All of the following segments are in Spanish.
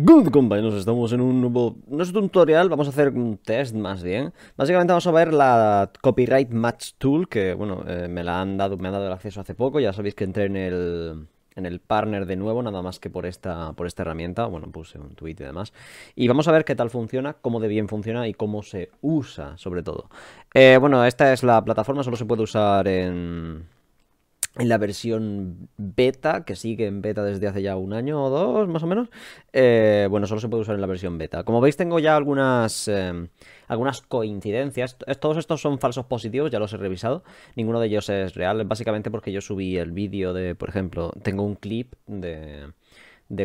Good compañeros, estamos en un nuevo... No es un tutorial, vamos a hacer un test más bien. Básicamente vamos a ver la Copyright Match Tool, que bueno, eh, me la han dado, me han dado el acceso hace poco. Ya sabéis que entré en el, en el partner de nuevo, nada más que por esta, por esta herramienta. Bueno, puse un tweet y demás. Y vamos a ver qué tal funciona, cómo de bien funciona y cómo se usa, sobre todo. Eh, bueno, esta es la plataforma, solo se puede usar en en la versión beta, que sigue en beta desde hace ya un año o dos, más o menos, eh, bueno, solo se puede usar en la versión beta. Como veis, tengo ya algunas, em, algunas coincidencias. Todos estos son falsos positivos, ya los he revisado. Ninguno de ellos es real, básicamente porque yo subí el vídeo de, por ejemplo, tengo un clip de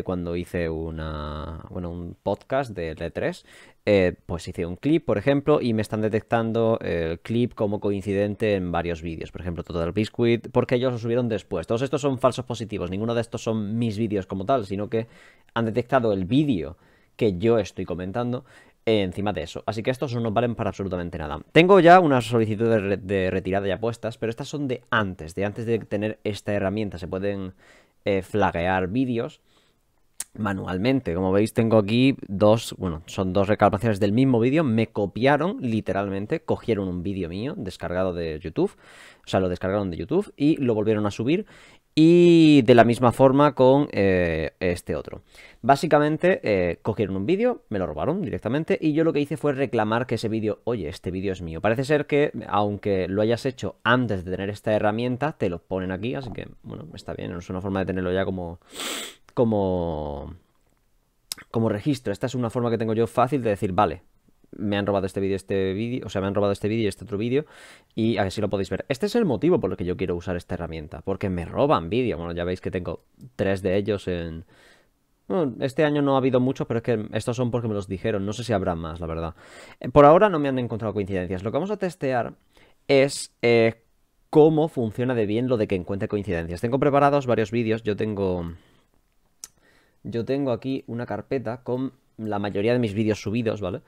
cuando hice una, bueno, un podcast de l 3 eh, pues hice un clip, por ejemplo, y me están detectando el clip como coincidente en varios vídeos. Por ejemplo, Total Biscuit, porque ellos lo subieron después. Todos estos son falsos positivos. Ninguno de estos son mis vídeos como tal, sino que han detectado el vídeo que yo estoy comentando encima de eso. Así que estos no valen para absolutamente nada. Tengo ya unas solicitudes de, retirada y apuestas, pero estas son de antes, de antes de tener esta herramienta. Se pueden eh, flaguear vídeos manualmente. Como veis, tengo aquí dos, bueno, son dos recalpaciones del mismo vídeo. Me copiaron, literalmente, cogieron un vídeo mío descargado de YouTube, o sea, lo descargaron de YouTube y lo volvieron a subir. Y de la misma forma con eh, este otro. Básicamente, eh, cogieron un vídeo, me lo robaron directamente, y yo lo que hice fue reclamar que ese vídeo, oye, este vídeo es mío. Parece ser que, aunque lo hayas hecho antes de tener esta herramienta, te lo ponen aquí, así que, bueno, está bien, es una forma de tenerlo ya como como, como registro. Esta es una forma que tengo yo fácil de decir, vale, me han robado este vídeo, este vídeo, o sea, me han robado este vídeo y este otro vídeo, y así lo podéis ver. Este es el motivo por el que yo quiero usar esta herramienta, porque me roban vídeo. Bueno, ya veis que tengo tres de ellos en... este año no ha habido muchos, pero es que estos son porque me los dijeron, no sé si habrá más, la verdad. Eh, por ahora no me han encontrado coincidencias. Lo que vamos a testear es eh, cómo funciona de bien lo de que encuentre coincidencias. Tengo preparados varios vídeos, yo tengo yo tengo aquí una carpeta con la mayoría de mis vídeos subidos, ¿vale?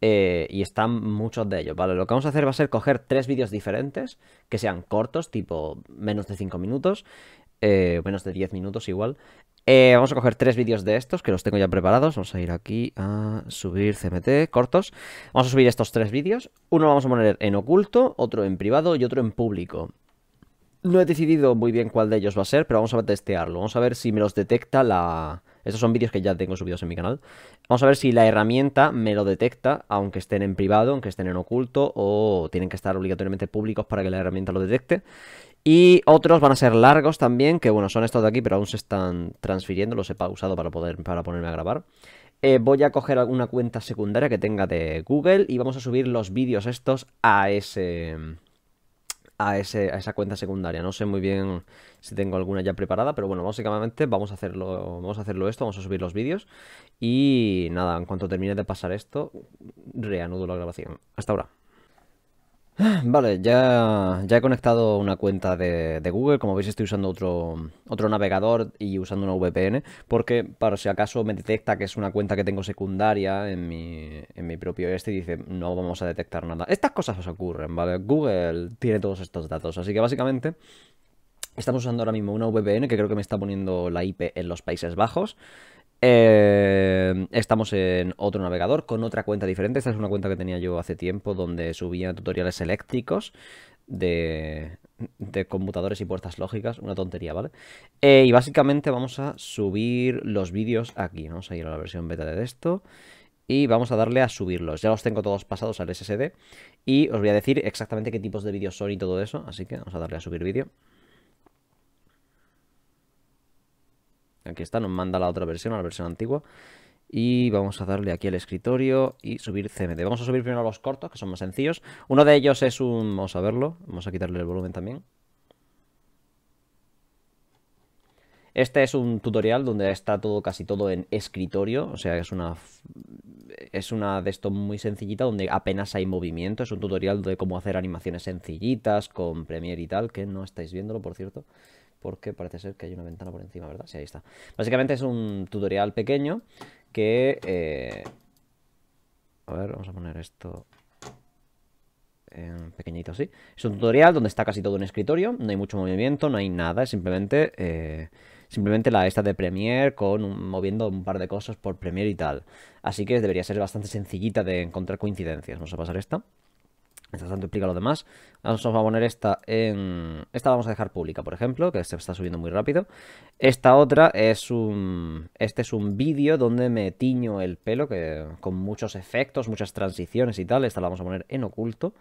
Eh, y están muchos de ellos, ¿vale? Lo que vamos a hacer va a ser coger tres vídeos diferentes, que sean cortos, tipo menos de 5 minutos, eh, menos de 10 minutos igual. Eh, vamos a coger tres vídeos de estos, que los tengo ya preparados. Vamos a ir aquí a subir CMT, cortos. Vamos a subir estos tres vídeos. Uno lo vamos a poner en oculto, otro en privado y otro en público. No he decidido muy bien cuál de ellos va a ser, pero vamos a testearlo. Vamos a ver si me los detecta la, estos son vídeos que ya tengo subidos en mi canal. Vamos a ver si la herramienta me lo detecta, aunque estén en privado, aunque estén en oculto, o tienen que estar obligatoriamente públicos para que la herramienta lo detecte. Y otros van a ser largos también, que bueno, son estos de aquí, pero aún se están transfiriendo, los he pausado para, poder, para ponerme a grabar. Eh, voy a coger alguna cuenta secundaria que tenga de Google y vamos a subir los vídeos estos a ese a, esa cuenta secundaria. No sé muy bien si tengo alguna ya preparada, pero bueno, básicamente vamos a hacerlo, vamos a hacerlo esto, vamos a subir los vídeos y nada, en cuanto termine de pasar esto, reanudo la grabación. Hasta ahora. Vale, ya, ya he conectado una cuenta de, Google. Como veis, estoy usando otro, otro navegador y usando una VPN, porque para si acaso me detecta que es una cuenta que tengo secundaria en mi, en mi propio este y dice, no vamos a detectar nada. Estas cosas os ocurren, ¿vale? Google tiene todos estos datos, así que básicamente Estamos usando ahora mismo una VPN que creo que me está poniendo la IP en los Países Bajos. Em, estamos en otro navegador con otra cuenta diferente. Esta es una cuenta que tenía yo hace tiempo donde subía tutoriales eléctricos de, computadores y puertas lógicas. Una tontería, ¿vale? Eh, y básicamente vamos a subir los vídeos aquí. Vamos a ir a la versión beta de esto y vamos a darle a subirlos. Ya los tengo todos pasados al SSD y os voy a decir exactamente qué tipos de vídeos son y todo eso. Así que vamos a darle a subir vídeo. Aquí está, nos manda la otra versión, a la versión antigua. Y vamos a darle aquí al escritorio y subir CMD. Vamos a subir primero los cortos, que son más sencillos. Uno de ellos es un... Vamos a verlo. Vamos a quitarle el volumen también. Este es un tutorial donde está todo, casi todo en escritorio, o sea, es una, es una de esto muy sencillita donde apenas hay movimiento, es un tutorial de cómo hacer animaciones sencillitas con Premiere y tal, que no estáis viéndolo, por cierto, porque parece ser que hay una ventana por encima, ¿verdad? Sí, ahí está. Básicamente es un tutorial pequeño que... Eh, a ver, vamos a poner esto pequeñito así. Es un tutorial donde está casi todo en escritorio, no hay mucho movimiento, no hay nada, es simplemente... Eh, simplemente la esta de Premiere con moviendo un par de cosas por Premiere y tal. Así que debería ser bastante sencillita de encontrar coincidencias. Vamos a pasar esta. Mientras tanto explica lo demás. Vamos a poner esta en... Esta la vamos a dejar pública, por ejemplo, que se está subiendo muy rápido. Esta otra es un... Este es un vídeo donde me tiño el pelo que con muchos efectos, muchas transiciones y tal. Esta la vamos a poner en oculto.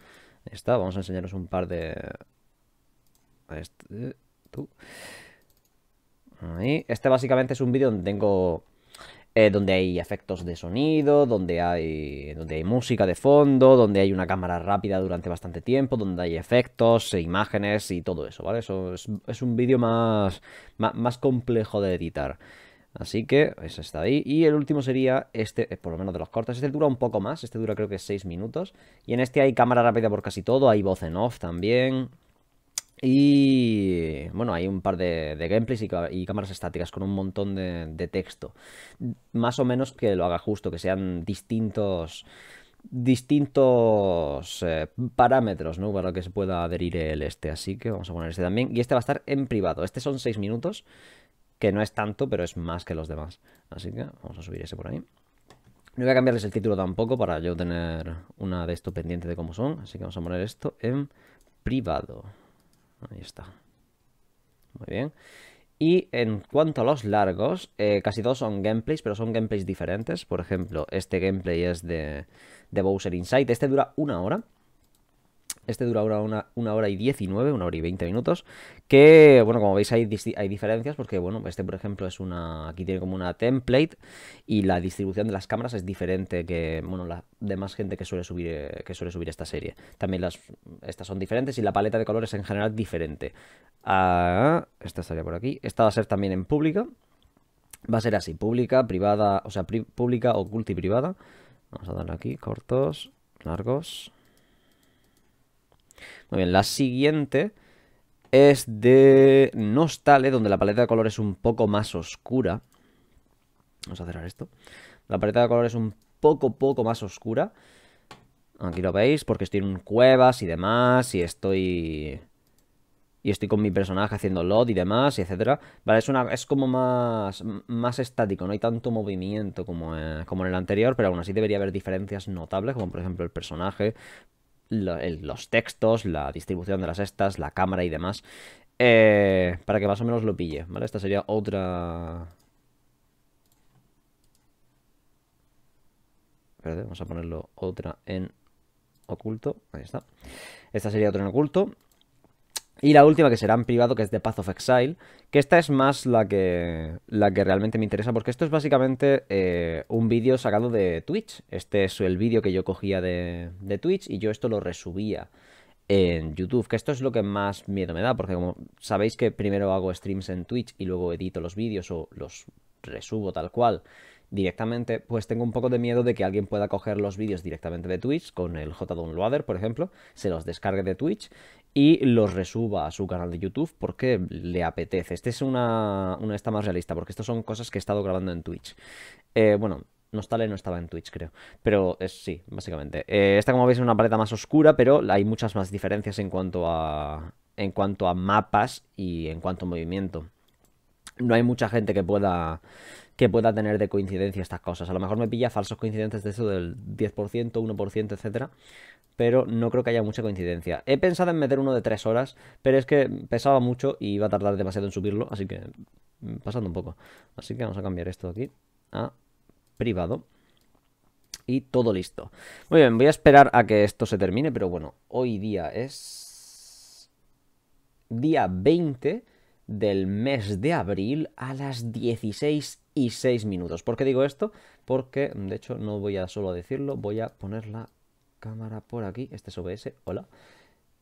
Esta, vamos a enseñaros un par de... Este, tú. Ahí. Este básicamente es un vídeo donde tengo eh, donde hay efectos de sonido, donde hay, donde hay música de fondo, donde hay una cámara rápida durante bastante tiempo, donde hay efectos, e imágenes y todo eso, ¿vale? Eso es, un vídeo más, más, complejo de editar. Así que eso está ahí. Y el último sería este, eh, por lo menos de los cortos, Este dura un poco más, este dura creo que 6 minutos. Y en este hay cámara rápida por casi todo, hay voz en off también. Y bueno, hay un par de, gameplays y, cámaras estáticas con un montón de, texto. Más o menos que lo haga justo, que sean distintos distintos eh, parámetros ¿no? para que se pueda adherir el este. Así que vamos a poner este también. Y este va a estar en privado. Este son 6 minutos, que no es tanto, pero es más que los demás. Así que vamos a subir ese por ahí. No voy a cambiarles el título tampoco para yo tener una de esto pendiente de cómo son. Así que vamos a poner esto en privado. Ahí está. Muy bien. Y en cuanto a los largos, eh, casi todos son gameplays, pero son gameplays diferentes. Por ejemplo, este gameplay es de, de Bowser Insight. Este dura una hora. Este dura una, una hora y 19, una hora y 20 minutos. Que, bueno, como veis hay, diferencias porque, bueno, este por ejemplo es una... Aquí tiene como una template y la distribución de las cámaras es diferente que, bueno, la demás gente que suele subir, eh, que suele subir esta serie. También las, estas son diferentes y la paleta de colores en general diferente. Ah, esta estaría por aquí. Esta va a ser también en pública. Va a ser así, pública, privada, o sea, pública, oculta y privada. Vamos a darle aquí, cortos, largos, muy bien, la siguiente es de Nostale, donde la paleta de color es un poco más oscura. Vamos a cerrar esto. La paleta de color es un poco, poco más oscura. Aquí lo veis, porque estoy en cuevas y demás, y estoy... Y estoy con mi personaje haciendo LOD y demás, y etcétera. Vale, es, una, es como más, más estático, no hay tanto movimiento como, eh, como en el anterior, pero aún así debería haber diferencias notables, como por ejemplo el personaje los textos, la distribución de las estas, la cámara y demás, eh, para que más o menos lo pille, ¿vale? Esta sería otra... vamos a ponerlo otra en oculto, ahí está. Esta sería otra en oculto y la última que será en privado, que es de Path of Exile, que esta es más la que, la que realmente me interesa, porque esto es básicamente eh, un vídeo sacado de Twitch. Este es el vídeo que yo cogía de, de, Twitch y yo esto lo resubía en YouTube, que esto es lo que más miedo me da, porque como sabéis que primero hago streams en Twitch y luego edito los vídeos o los resubo tal cual directamente, pues tengo un poco de miedo de que alguien pueda coger los vídeos directamente de Twitch con el JDownloader, por ejemplo, se los descargue de Twitch y los resuba a su canal de YouTube porque le apetece. Este es una, una esta más realista porque estas son cosas que he estado grabando en Twitch. Eh, bueno, Nostale no estaba en Twitch, creo. Pero es, eh, sí, básicamente. Eh, esta, como veis, es una paleta más oscura, pero hay muchas más diferencias en cuanto a, en cuanto a mapas y en cuanto a movimiento. No hay mucha gente que pueda que pueda tener de coincidencia estas cosas. A lo mejor me pilla falsos coincidentes de eso del 10%, 1%, etcétera, pero no creo que haya mucha coincidencia. He pensado en meter uno de 3 horas, pero es que pesaba mucho y iba a tardar demasiado en subirlo, así que mm, pasando un poco. Así que vamos a cambiar esto aquí a privado y todo listo. Muy bien, voy a esperar a que esto se termine, pero bueno, hoy día es día 20 del mes de abril a las 16 y 6 minutos. ¿Por qué digo esto? Porque, de hecho, no voy a solo decirlo, voy a poner la cámara por aquí. Este es OBS, hola.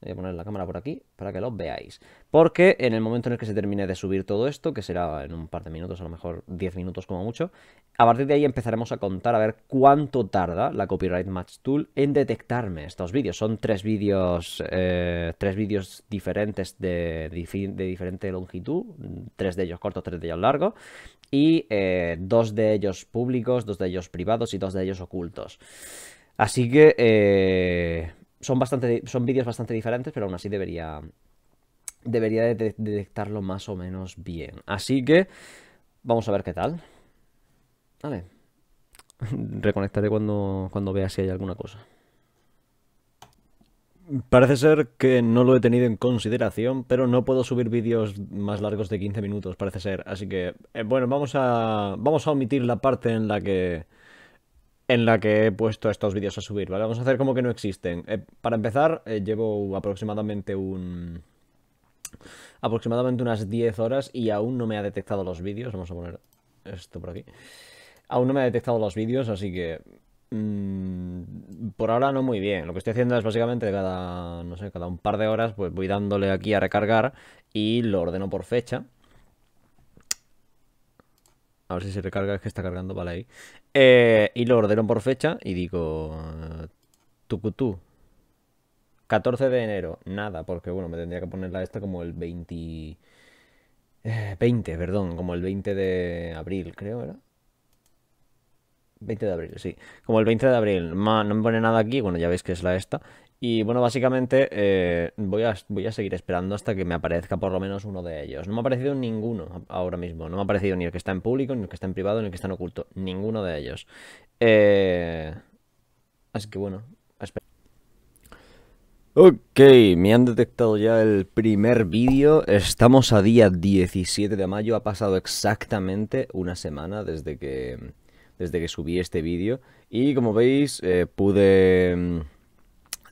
Voy a poner la cámara por aquí para que lo veáis. Porque en el momento en el que se termine de subir todo esto, que será en un par de minutos, a lo mejor 10 minutos como mucho, a partir de ahí empezaremos a contar a ver cuánto tarda la Copyright Match Tool en detectarme estos vídeos. Son tres vídeos, eh, tres vídeos diferentes de, de, diferente longitud, tres de ellos cortos, tres de ellos largos, y eh, dos de ellos públicos, dos de ellos privados y dos de ellos ocultos. Así que eh, son, son vídeos bastante diferentes, pero aún así debería, debería detectarlo más o menos bien. Así que vamos a ver qué tal. Vale. Reconectaré cuando, cuando vea si hay alguna cosa. Parece ser que no lo he tenido en consideración, pero no puedo subir vídeos más largos de 15 minutos, parece ser. Así que, eh, bueno, vamos a, vamos a omitir la parte en la que en la que he puesto estos vídeos a subir, ¿vale? Vamos a hacer como que no existen. Eh, para empezar, eh, llevo aproximadamente un... aproximadamente unas 10 horas y aún no me ha detectado los vídeos. Vamos a poner esto por aquí. Aún no me ha detectado los vídeos, así que Mm, por ahora no muy bien. Lo que estoy haciendo es básicamente cada, no sé, cada un par de horas, pues voy dándole aquí a recargar y lo ordeno por fecha. A ver si se recarga, es que está cargando, vale ahí. Eh, y lo ordeno por fecha y digo, eh, tucutú. 14 de enero, nada, porque bueno, me tendría que ponerla esta como el 20... 20, eh, perdón, como el 20 de abril, creo, ¿verdad? 20 de abril, sí. Como el 20 de abril. no me pone nada aquí. Bueno, ya veis que es la esta. Y bueno, básicamente eh, voy, a, voy a seguir esperando hasta que me aparezca por lo menos uno de ellos. No me ha aparecido ninguno ahora mismo. No me ha aparecido ni el que está en público, ni el que está en privado, ni el que está en oculto. Ninguno de ellos. Eh, así que bueno, a Ok, me han detectado ya el primer vídeo. Estamos a día 17 de mayo. Ha pasado exactamente una semana desde que desde que subí este vídeo. Y como veis, eh, pude mm,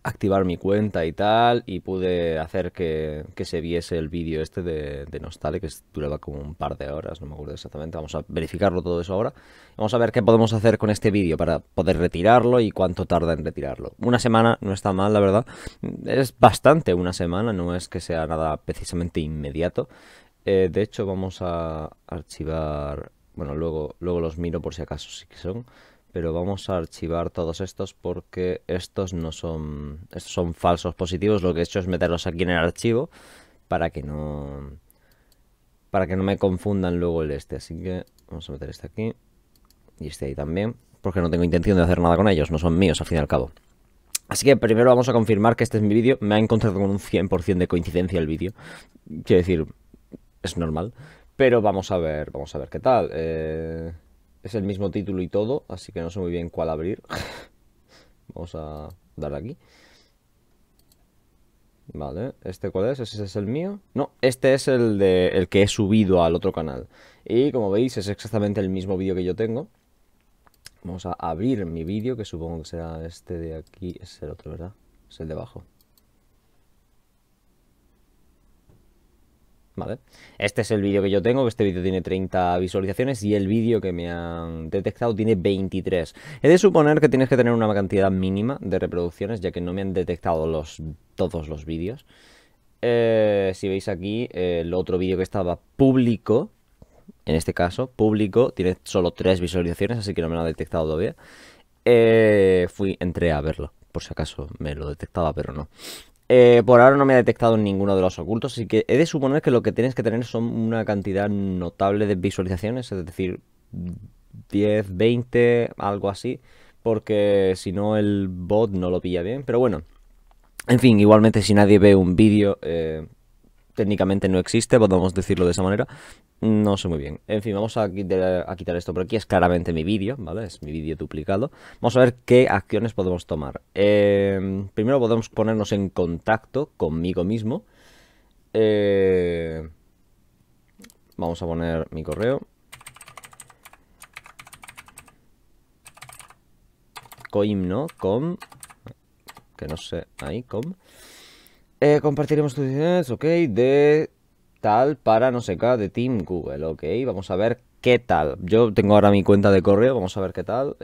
activar mi cuenta y tal, y pude hacer que, se viese el vídeo este de, Nostale, que duraba como un par de horas, no me acuerdo exactamente, vamos a verificarlo todo eso ahora. Vamos a ver qué podemos hacer con este vídeo para poder retirarlo y cuánto tarda en retirarlo. Una semana no está mal, la verdad, es bastante una semana, no es que sea nada precisamente inmediato. Eh, de hecho, vamos a archivar bueno, luego, luego los miro por si acaso sí que son, pero vamos a archivar todos estos porque estos no son, estos son falsos positivos, lo que he hecho es meterlos aquí en el archivo para que no, para que no me confundan luego el este, así que vamos a meter este aquí y este ahí también, porque no tengo intención de hacer nada con ellos, no son míos al fin y al cabo. Así que primero vamos a confirmar que este es mi vídeo, me ha encontrado con un 100% de coincidencia el vídeo, quiero decir, es normal. Pero vamos a ver, vamos a ver qué tal. Eh, es el mismo título y todo, así que no sé muy bien cuál abrir. vamos a darle aquí. Vale, ¿este cuál es? ¿Ese es el mío? No, este es el, de, el que he subido al otro canal. Y como veis, es exactamente el mismo vídeo que yo tengo. Vamos a abrir mi vídeo, que supongo que será este de aquí. Es el otro, ¿verdad? Es el de abajo. Este es el vídeo que yo tengo, este vídeo tiene 30 visualizaciones y el vídeo que me han detectado tiene 23. He de suponer que tienes que tener una cantidad mínima de reproducciones, ya que no me han detectado los, todos los vídeos. Eh, si veis aquí, el otro vídeo que estaba público, en este caso, público, tiene solo 3 visualizaciones, así que no me lo ha detectado todavía. Eh, fui, entré a verlo, por si acaso me lo detectaba, pero no. Eh, por ahora no me ha detectado ninguno de los ocultos, así que he de suponer que lo que tienes que tener son una cantidad notable de visualizaciones, es decir, 10, 20, algo así, porque si no el bot no lo pilla bien, pero bueno. En fin, igualmente si nadie ve un vídeo, eh, técnicamente no existe, podemos decirlo de esa manera. No sé muy bien. En fin, vamos a quitar, esto por aquí. Es claramente mi vídeo, ¿vale? Es mi vídeo duplicado. Vamos a ver qué acciones podemos tomar. Em, primero podemos ponernos en contacto conmigo mismo. Eh, vamos a poner mi correo. no, com, que no sé, ahí, com compartiremos tus decisiones, ok, de tal para no sé qué, de Team Google, ok. Vamos a ver qué tal. Yo tengo ahora mi cuenta de correo, vamos a ver qué tal.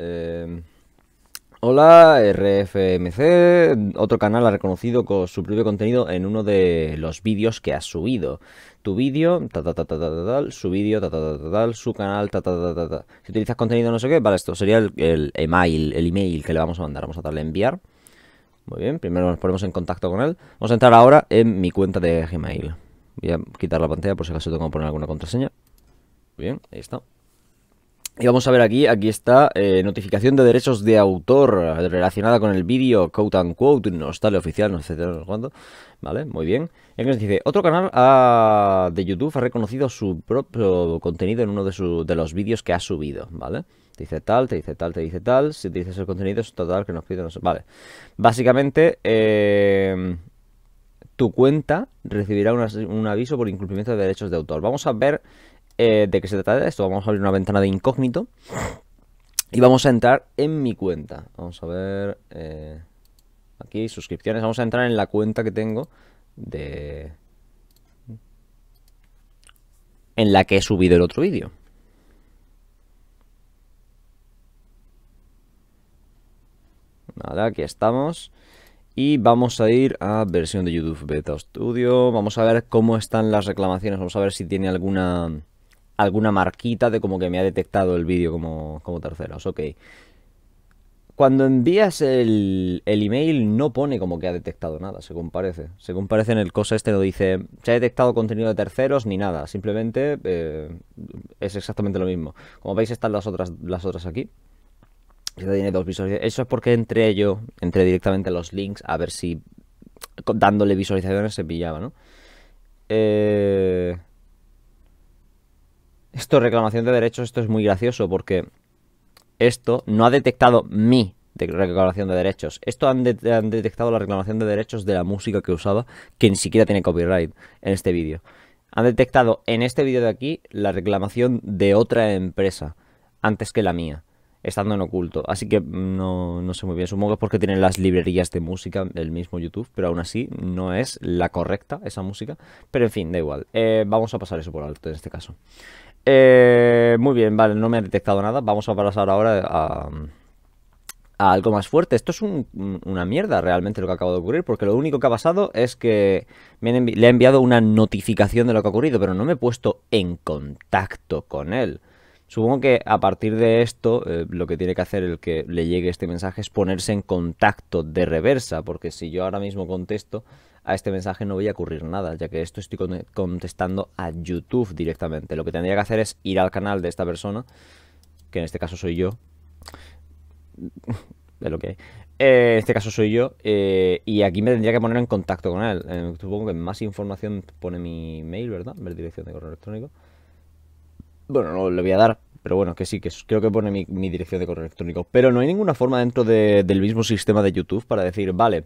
hola, RFMC, otro canal ha reconocido con su propio contenido en uno de los vídeos que ha subido. Tu vídeo, su vídeo, su canal, Si utilizas contenido no sé qué, vale, esto sería el, email, el email que le vamos a mandar. Vamos a darle enviar. Muy bien, primero nos ponemos en contacto con él. Vamos a entrar ahora en mi cuenta de Gmail. Voy a quitar la pantalla por si acaso tengo que poner alguna contraseña. Muy bien, ahí está. Y vamos a ver aquí, aquí está, eh, notificación de derechos de autor relacionada con el vídeo, quote unquote, no está el oficial, no sé cuándo. Vale, muy bien. Y aquí nos dice, otro canal ah, de YouTube ha reconocido su propio contenido en uno de, de los vídeos que ha subido, ¿vale? vale te dice tal, te dice tal, te dice tal. Si dices el contenido es total que nos pide. No Vale. Básicamente, em, tu cuenta recibirá un aviso por incumplimiento de derechos de autor. Vamos a ver eh, de qué se trata esto. Vamos a abrir una ventana de incógnito. Y vamos a entrar en mi cuenta. Vamos a ver. Eh, aquí, suscripciones. Vamos a entrar en la cuenta que tengo de. En la que he subido el otro vídeo. Nada, aquí estamos. Y vamos a ir a versión de YouTube Beta Studio. Vamos a ver cómo están las reclamaciones. Vamos a ver si tiene alguna alguna marquita de como que me ha detectado el vídeo como, como terceros. Ok. Cuando envías el, email no pone como que ha detectado nada, se comparece, se comparece en el cosa este no dice se ha detectado contenido de terceros ni nada. Simplemente eh, es exactamente lo mismo. Como veis están las otras, las otras aquí. Eso tiene dos Eso es porque entré yo, entré directamente a los links a ver si dándole visualizaciones se pillaba, ¿no? Eh... Esto, reclamación de derechos, esto es muy gracioso porque esto no ha detectado mi reclamación de derechos. Esto han, detectado la reclamación de derechos de la música que usaba, que ni siquiera tiene copyright en este vídeo. Han detectado en este vídeo de aquí la reclamación de otra empresa antes que la mía estando en oculto. Así que no, sé muy bien. Supongo que es porque tienen las librerías de música del mismo YouTube, pero aún así no es la correcta esa música. Pero en fin, da igual. Eh, vamos a pasar eso por alto en este caso. Eh, muy bien, vale, no me ha detectado nada. Vamos a pasar ahora a, algo más fuerte. Esto es una mierda realmente lo que acaba de ocurrir, porque lo único que ha pasado es que le he enviado una notificación de lo que ha ocurrido, pero no me he puesto en contacto con él. Supongo que a partir de esto, eh, lo que tiene que hacer el que le llegue este mensaje es ponerse en contacto de reversa, porque si yo ahora mismo contesto a este mensaje no voy a ocurrir nada, ya que esto estoy contestando a YouTube directamente. Lo que tendría que hacer es ir al canal de esta persona, que en este caso soy yo, de lo que eh, en este caso soy yo, eh, y aquí me tendría que poner en contacto con él. supongo que más información pone mi mail, ¿verdad? Mi dirección de correo electrónico bueno, no le voy a dar pero bueno, que sí, que creo que pone mi, dirección de correo electrónico. Pero no hay ninguna forma dentro del mismo sistema de YouTube para decir, vale,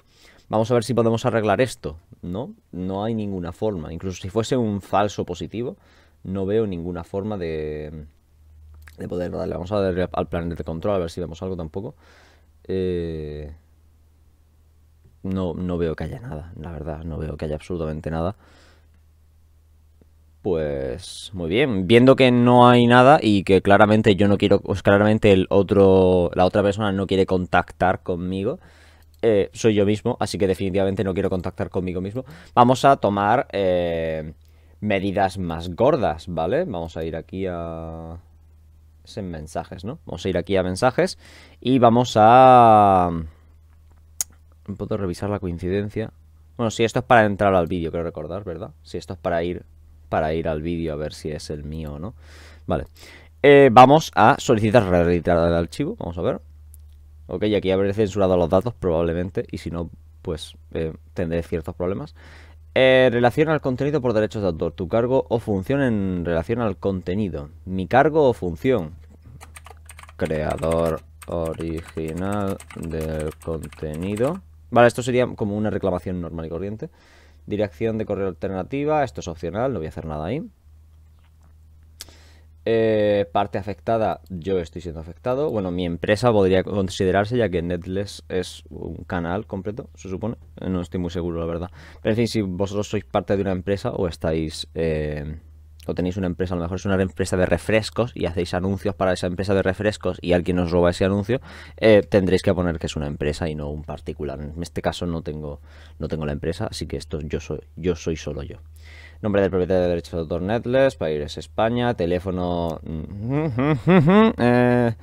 vamos a ver si podemos arreglar esto. No, no hay ninguna forma. Incluso si fuese un falso positivo, no veo ninguna forma de, de poder darle. Vamos a darle al plan de control a ver si vemos algo tampoco. Eh, no, no veo que haya nada, la verdad, no veo que haya absolutamente nada. Pues muy bien, viendo que no hay nada y que claramente yo no quiero, pues claramente el otro, la otra persona no quiere contactar conmigo, eh, soy yo mismo, así que definitivamente no quiero contactar conmigo mismo. Vamos a tomar eh, medidas más gordas, ¿vale? Vamos a ir aquí a... Es en mensajes, ¿no? Vamos a ir aquí a mensajes y vamos a... ¿Puedo revisar la coincidencia? Bueno, si esto es para entrar al vídeo, creo recordar, ¿verdad? Si esto es para ir para ir al vídeo a ver si es el mío o no. Vale. Eh, vamos a solicitar reeditar el archivo. Vamos a ver. Ok, aquí habré censurado los datos probablemente. Y si no, pues eh, tendré ciertos problemas. Eh, relación al contenido por derechos de autor. Tu cargo o función en relación al contenido. Mi cargo o función. Creador original del contenido. Vale, esto sería como una reclamación normal y corriente. Dirección de correo alternativa, esto es opcional, no voy a hacer nada ahí. Eh, parte afectada, yo estoy siendo afectado. Bueno, mi empresa podría considerarse, ya que Netless es un canal completo, se supone. No estoy muy seguro, la verdad. Pero en fin, si vosotros sois parte de una empresa o estáis... Eh, o tenéis una empresa, a lo mejor es una empresa de refrescos y hacéis anuncios para esa empresa de refrescos y alguien os roba ese anuncio, eh, tendréis que poner que es una empresa y no un particular. En este caso no tengo, no tengo la empresa, así que esto yo soy, yo soy solo yo. Nombre del propietario de derechos de autor Netless, país España, teléfono, eh,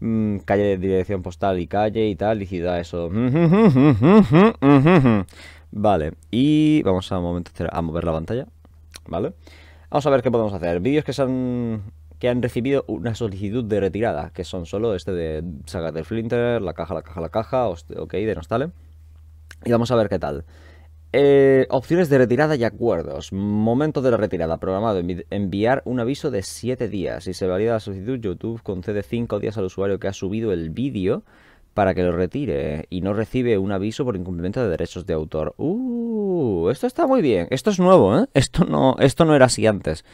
mm, calle de dirección postal y calle y tal, y ciudad, eso. Vale, y vamos a un momento a mover la pantalla, ¿vale? vale Vamos a ver qué podemos hacer. Vídeos que, han, que han recibido una solicitud de retirada, que son solo este de Saga del Flinter, la caja, la caja, la caja, ok, de Nostale. Y vamos a ver qué tal. Eh, opciones de retirada y acuerdos. Momento de la retirada. Programado. enviar un aviso de 7 días. Si se valida la solicitud, YouTube concede 5 días al usuario que ha subido el vídeo para que lo retire y no recibe un aviso por incumplimiento de derechos de autor. Uh, esto está muy bien. Esto es nuevo, ¿eh? Esto no, esto no era así antes.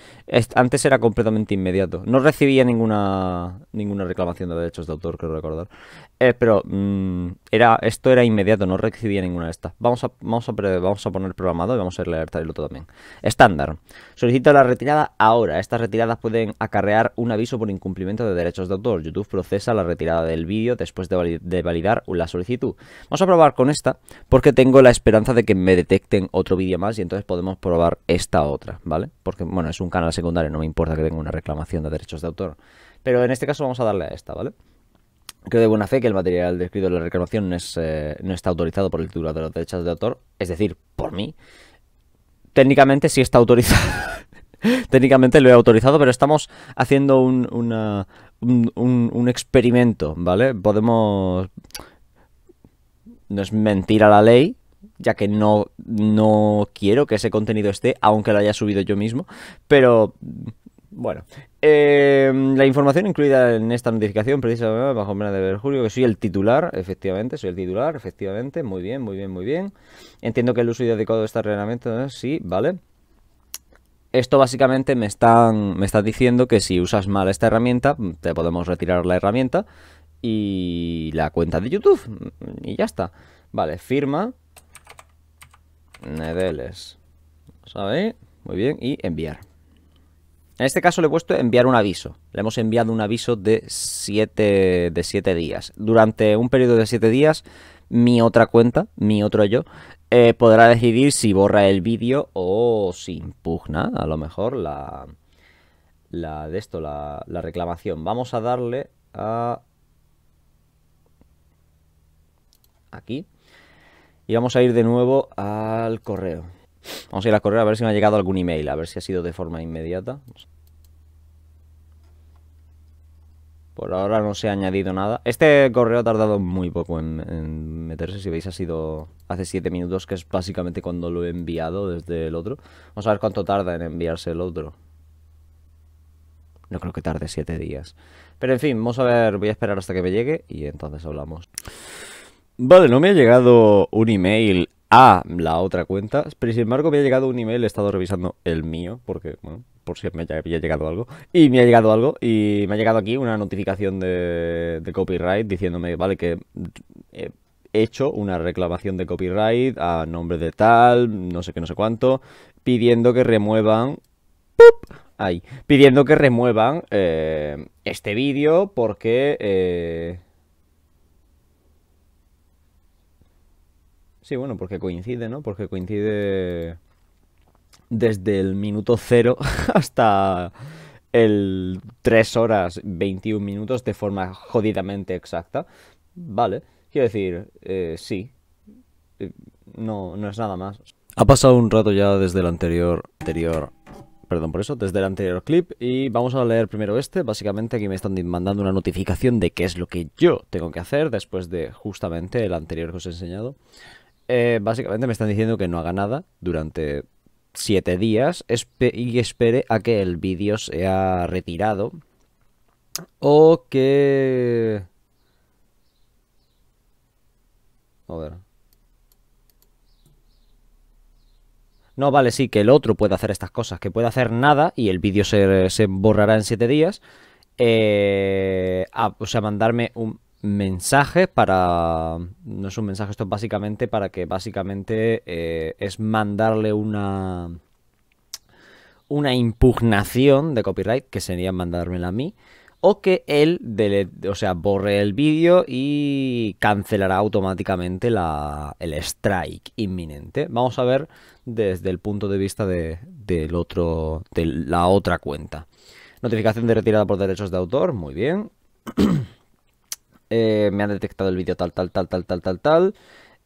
antes era completamente inmediato. No recibía ninguna, ninguna reclamación de derechos de autor, creo recordar. Eh, pero mm, era, esto era inmediato, no recibía ninguna de estas. Vamos a, vamos vamos a poner programado y vamos a leer el otro también. Estándar. Solicito la retirada ahora. Estas retiradas pueden acarrear un aviso por incumplimiento de derechos de autor. YouTube procesa la retirada del vídeo después de, de validar la solicitud. Vamos a probar con esta porque tengo la esperanza de que me detecten otro vídeo más y entonces podemos probar esta otra, ¿vale? Porque, bueno, es un canal secundario, no me importa que tenga una reclamación de derechos de autor. Pero en este caso vamos a darle a esta, ¿vale? Creo de buena fe que el material descrito en la reclamación eh, no, está autorizado por el titular de los derechos de autor, es decir, por mí. Técnicamente sí está autorizado. Técnicamente lo he autorizado, pero estamos haciendo un, experimento, ¿vale? Podemos... No es mentira la ley, ya que no, no quiero que ese contenido esté, aunque lo haya subido yo mismo, pero bueno, Em, la información incluida en esta notificación, precisamente bajo menos de ver Julio, que soy el titular, efectivamente, soy el titular, efectivamente, muy bien, muy bien, muy bien. Entiendo que el uso y dedicado de este herramienta sí, vale. Esto básicamente me están, me está diciendo que si usas mal esta herramienta, te podemos retirar la herramienta y la cuenta de YouTube. Y ya está. Vale, firma. Nedeles. Muy bien. Y enviar. En este caso le he puesto enviar un aviso. Le hemos enviado un aviso de 7 de siete días. Durante un periodo de 7 días, mi otra cuenta, mi otro yo, eh, podrá decidir si borra el vídeo o si impugna, a lo mejor, la, de esto, la reclamación. Vamos a darle a... Aquí. Y vamos a ir de nuevo al correo. Vamos a ir a correr a ver si me ha llegado algún email, a ver si ha sido de forma inmediata. Por ahora no se ha añadido nada. Este correo ha tardado muy poco en, meterse. Si veis, ha sido hace 7 minutos, que es básicamente cuando lo he enviado desde el otro. Vamos a ver cuánto tarda en enviarse el otro. No creo que tarde 7 días. Pero en fin, vamos a ver. Voy a esperar hasta que me llegue y entonces hablamos. Vale, no me ha llegado un email a la otra cuenta. Pero sin embargo me ha llegado un email, he estado revisando el mío, porque, bueno, por si me había llegado algo. Y me ha llegado algo, y me ha llegado aquí una notificación de, de copyright diciéndome, vale, que eh, he hecho una reclamación de copyright a nombre de tal, no sé qué, no sé cuánto, pidiendo que remuevan... ¡pup! Ahí, pidiendo que remuevan eh, este vídeo porque... Eh, Sí, bueno, porque coincide, ¿no? Porque coincide desde el minuto cero hasta el 3 horas 21 minutos de forma jodidamente exacta. Vale, quiero decir, eh, sí. Eh, no, no es nada más. Ha pasado un rato ya desde el anterior, anterior perdón por eso, desde el anterior clip y vamos a leer primero este. Básicamente aquí me están mandando una notificación de qué es lo que yo tengo que hacer después de justamente el anterior que os he enseñado. Eh, básicamente me están diciendo que no haga nada durante siete días y espere a que el vídeo sea retirado o que... A ver. No, vale, sí, que el otro puede hacer estas cosas, que puede hacer nada y el vídeo se, borrará en siete días. Eh, o sea, mandarme un Mensaje para... No es un mensaje, esto básicamente para que básicamente eh, es mandarle una... Una impugnación de copyright, que sería mandármela a mí, o que él, o sea, borre el vídeo y cancelará automáticamente el strike inminente. Vamos a ver desde el punto de vista del otro, de la otra cuenta. Notificación de retirada por derechos de autor, muy bien. Eh, me han detectado el vídeo tal, tal, tal, tal, tal, tal, tal.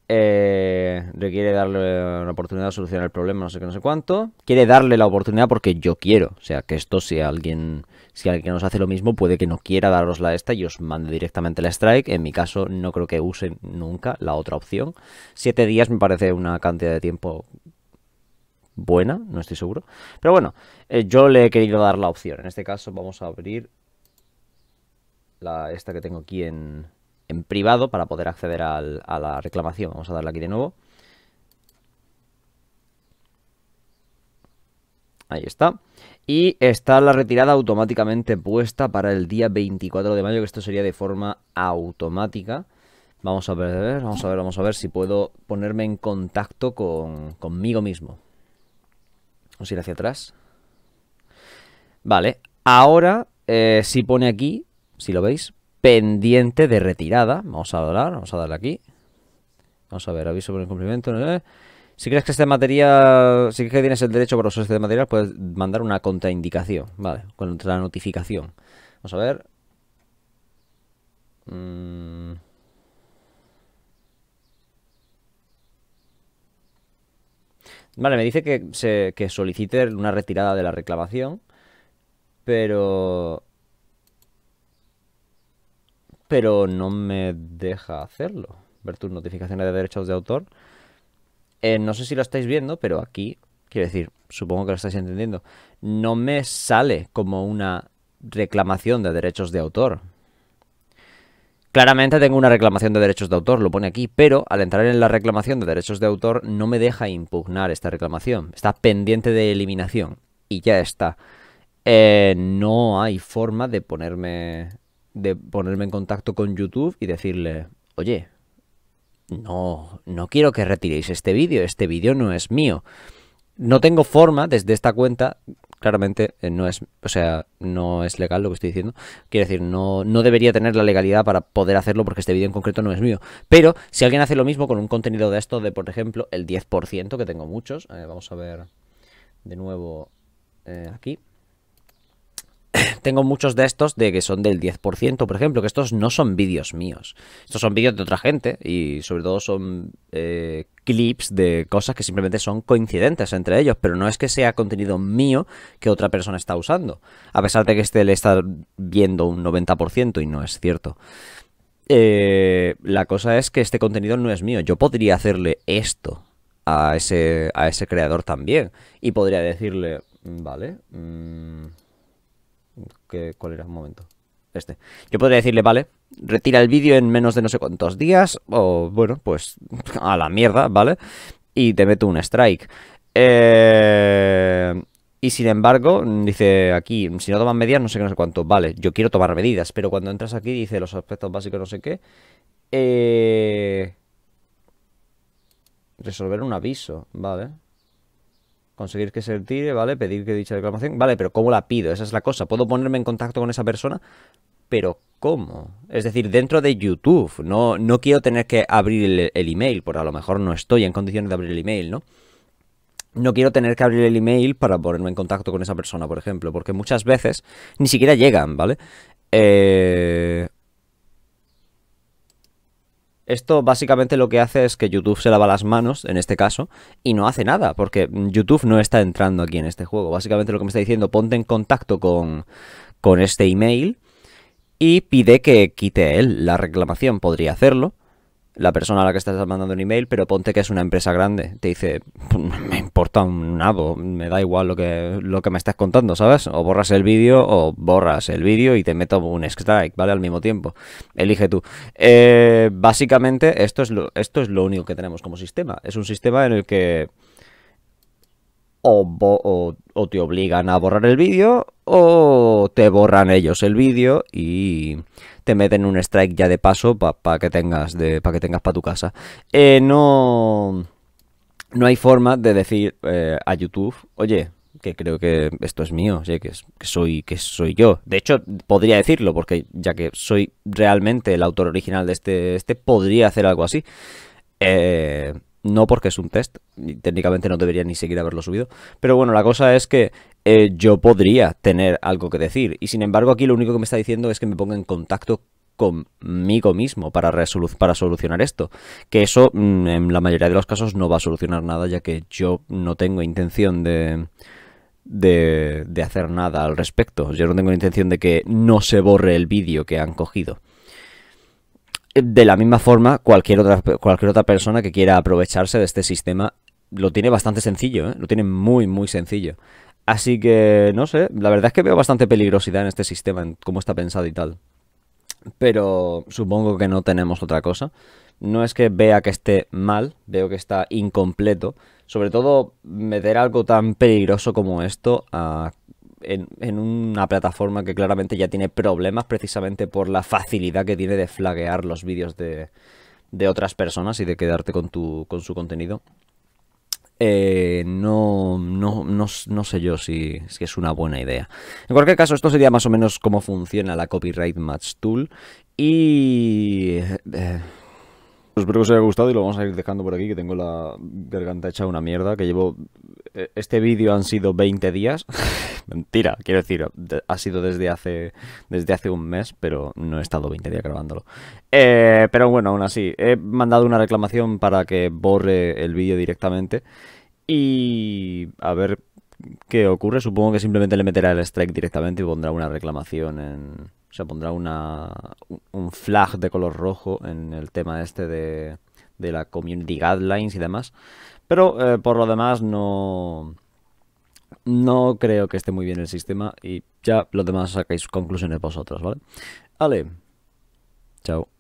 Eh, requiere darle una oportunidad de solucionar el problema, no sé qué, no sé cuánto. Quiere darle la oportunidad porque yo quiero. O sea, que esto, si alguien, si alguien nos hace lo mismo, puede que no quiera daros la esta y os mande directamente la strike. En mi caso, no creo que use nunca la otra opción. Siete días me parece una cantidad de tiempo buena, no estoy seguro. Pero bueno, eh, yo le he querido dar la opción. En este caso, vamos a abrir esta que tengo aquí en, privado para poder acceder a la reclamación. Vamos a darle aquí de nuevo. Ahí está. Y está la retirada automáticamente puesta para el día 24 de mayo, que esto sería de forma automática. Vamos a ver, vamos a ver, vamos a ver si puedo ponerme en contacto conmigo mismo. Vamos a ir hacia atrás. Vale, ahora eh, si pone aquí si lo veis, pendiente de retirada. Vamos a hablar, vamos a darle aquí. Vamos a ver, aviso por incumplimiento. Si crees que este material, si crees que tienes el derecho los usar de este material, puedes mandar una contraindicación, ¿vale? Contra la notificación. Vamos a ver. Mm. Vale, me dice que, se, que solicite una retirada de la reclamación, pero pero no me deja hacerlo. Ver tus notificaciones de derechos de autor. Eh, no sé si lo estáis viendo, pero aquí, quiero decir, supongo que lo estáis entendiendo, no me sale como una reclamación de derechos de autor. Claramente tengo una reclamación de derechos de autor, lo pone aquí, pero al entrar en la reclamación de derechos de autor no me deja impugnar esta reclamación. Está pendiente de eliminación y ya está. Eh, no hay forma de ponerme de ponerme en contacto con YouTube y decirle, oye, no, no quiero que retiréis este vídeo, este vídeo no es mío. No tengo forma desde esta cuenta, claramente eh, no es, o sea, no es legal lo que estoy diciendo. Quiero decir, no, no debería tener la legalidad para poder hacerlo porque este vídeo en concreto no es mío. Pero si alguien hace lo mismo con un contenido de esto, de por ejemplo el 10%, que tengo muchos, eh, vamos a ver de nuevo eh, aquí. tengo muchos de estos de que son del 10%, por ejemplo, que estos no son vídeos míos. Estos son vídeos de otra gente y sobre todo son eh, clips de cosas que simplemente son coincidentes entre ellos, pero no es que sea contenido mío que otra persona está usando, a pesar de que este le está viendo un 90% y no es cierto. Eh, la cosa es que este contenido no es mío. Yo podría hacerle esto a ese, a ese creador también y podría decirle, mm, vale... Mmm, cuál era el momento. Este. Yo podría decirle, vale, retira el vídeo en menos de no sé cuántos días, o bueno, pues a la mierda, ¿vale? Y te meto un strike. Eh, y sin embargo, dice aquí, si no tomas medidas, no sé qué, no sé cuánto. Vale, yo quiero tomar medidas, pero cuando entras aquí dice los aspectos básicos, no sé qué. Eh, resolver un aviso, vale conseguir que se retire, ¿vale? Pedir que dicha reclamación, ¿vale? Pero ¿cómo la pido? Esa es la cosa. Puedo ponerme en contacto con esa persona, pero ¿cómo? Es decir, dentro de YouTube. No, no quiero tener que abrir el, email, por a lo mejor no estoy en condiciones de abrir el email, ¿no? no quiero tener que abrir el email para ponerme en contacto con esa persona, por ejemplo, porque muchas veces ni siquiera llegan, ¿vale? Eh, esto básicamente lo que hace es que YouTube se lava las manos, en este caso, y no hace nada, porque YouTube no está entrando aquí en este juego. Básicamente lo que me está diciendo, ponte en contacto con, con este email y pide que quite él la reclamación, podría hacerlo la persona a la que estás mandando un email, pero ponte que es una empresa grande. Te dice, me importa un nabo, me da igual lo que, lo que me estás contando, ¿sabes? O borras el vídeo o borras el vídeo y te meto un strike, ¿vale? Al mismo tiempo. Elige tú. Eh, básicamente, esto es, lo, esto es lo único que tenemos como sistema. Es un sistema en el que o, te obligan a borrar el vídeo o te borran ellos el vídeo y te meten un strike ya de paso para que tengas para que tengas para tu casa. Eh, no, no hay forma de decir eh, a YouTube, oye, que creo que esto es mío, oye, que, soy, que soy yo. De hecho, podría decirlo, porque ya que soy realmente el autor original de este, este podría hacer algo así. Eh, no porque es un test, y técnicamente no debería ni siquiera haberlo subido. Pero bueno, la cosa es que eh, yo podría tener algo que decir. Y sin embargo, aquí lo único que me está diciendo es que me ponga en contacto conmigo mismo para, para solucionar esto. Que eso mm, en la mayoría de los casos no va a solucionar nada, ya que yo no tengo intención de, de, de hacer nada al respecto. Yo no tengo intención de que no se borre el vídeo que han cogido de la misma forma, cualquier otra, cualquier otra persona que quiera aprovecharse de este sistema lo tiene bastante sencillo, ¿eh? lo tiene muy, muy sencillo. Así que, no sé, la verdad es que veo bastante peligrosidad en este sistema, en cómo está pensado y tal. Pero supongo que no tenemos otra cosa. No es que vea que esté mal, veo que está incompleto. Sobre todo, meter algo tan peligroso como esto a en, una plataforma que claramente ya tiene problemas precisamente por la facilidad que tiene de flaguear los vídeos de, otras personas y de quedarte con, con su contenido. Eh, no, no, sé yo si, es una buena idea. En cualquier caso, esto sería más o menos cómo funciona la Copyright Match Tool. Y... Eh, eh, Espero que os haya gustado y lo vamos a ir dejando por aquí, que tengo la garganta hecha una mierda, que llevo... Eh, este vídeo han sido 20 días. Mentira, quiero decir, ha sido desde hace, desde hace un mes, pero no he estado 20 días grabándolo. Eh, pero bueno, aún así, he mandado una reclamación para que borre el vídeo directamente. Y a ver qué ocurre. Supongo que simplemente le meterá el strike directamente y pondrá una reclamación en se pondrá una, un flag de color rojo en el tema este de, la community guidelines y demás. Pero eh, por lo demás no, no creo que esté muy bien el sistema y ya los demás sacáis conclusiones vosotros, ¿vale? Vale, chao.